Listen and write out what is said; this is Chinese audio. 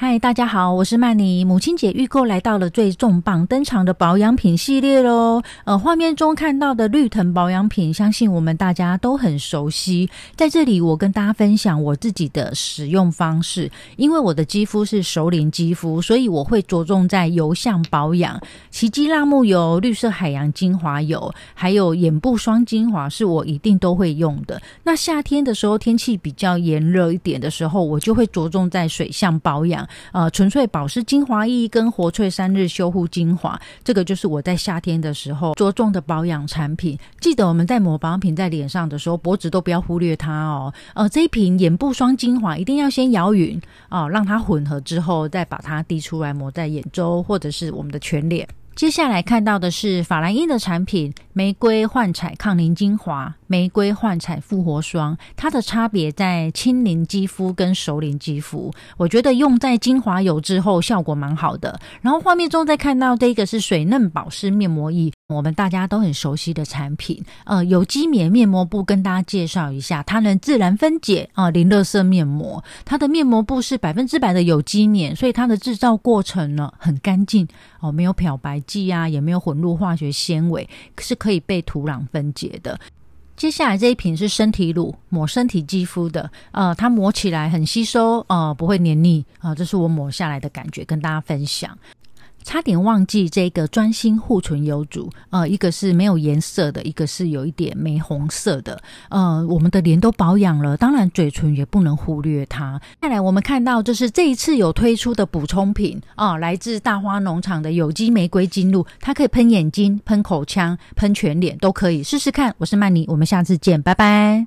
嗨，大家好，我是曼妮。母亲节预购来到了最重磅登场的保养品系列喽。呃，画面中看到的绿藤保养品，相信我们大家都很熟悉。在这里，我跟大家分享我自己的使用方式。因为我的肌肤是熟龄肌肤，所以我会着重在油相保养，奇迹辣木油、绿色海洋精华油，还有眼部霜精华是我一定都会用的。那夏天的时候，天气比较炎热一点的时候，我就会着重在水相保养。呃，纯粹保湿精华液跟活萃三日修护精华，这个就是我在夏天的时候着重的保养产品。记得我们在抹保养品在脸上的时候，脖子都不要忽略它哦。呃，这一瓶眼部霜精华一定要先摇匀哦，让它混合之后再把它滴出来抹在眼周或者是我们的全脸。接下来看到的是法兰英的产品。玫瑰焕彩抗凝精华、玫瑰焕彩复活霜，它的差别在轻龄肌肤跟熟龄肌肤。我觉得用在精华油之后效果蛮好的。然后画面中再看到这个是水嫩保湿面膜液，我们大家都很熟悉的产品。呃，有机棉面膜布，跟大家介绍一下，它能自然分解啊。零热色面膜，它的面膜布是百分之百的有机棉，所以它的制造过程呢很干净哦，没有漂白剂啊，也没有混入化学纤维。可是可可以被土壤分解的。接下来这一瓶是身体乳，抹身体肌肤的。呃，它抹起来很吸收，呃，不会黏腻啊。这是我抹下来的感觉，跟大家分享。差点忘记这个专心护唇油主，呃，一个是没有颜色的，一个是有一点玫红色的，呃，我们的脸都保养了，当然嘴唇也不能忽略它。再来，我们看到就是这一次有推出的补充品啊，来自大花农场的有机玫瑰精露，它可以喷眼睛、喷口腔、喷全脸都可以试试看。我是曼妮，我们下次见，拜拜。